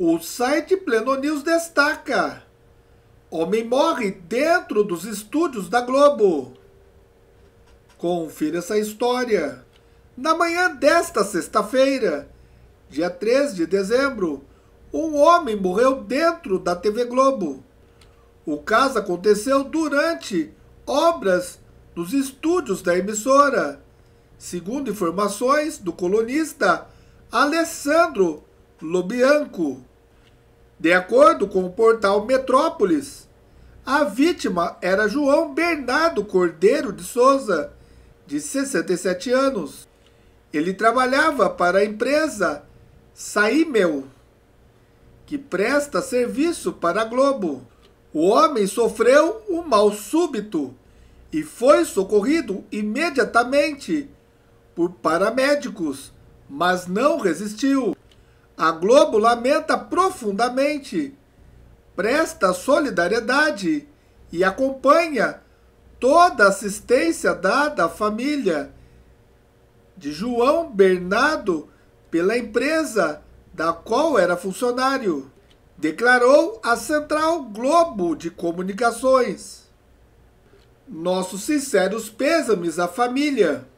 O site Pleno News destaca: Homem morre dentro dos estúdios da Globo. Confira essa história. Na manhã desta sexta-feira, dia 3 de dezembro, um homem morreu dentro da TV Globo. O caso aconteceu durante obras nos estúdios da emissora, segundo informações do colunista Alessandro Lobianco. De acordo com o portal Metrópolis, a vítima era João Bernardo Cordeiro de Souza, de 67 anos. Ele trabalhava para a empresa Saímel, que presta serviço para a Globo. O homem sofreu um mal súbito e foi socorrido imediatamente por paramédicos, mas não resistiu. A Globo lamenta profundamente, presta solidariedade e acompanha toda a assistência dada à família de João Bernardo pela empresa da qual era funcionário, declarou a Central Globo de Comunicações. Nossos sinceros pêsames à família.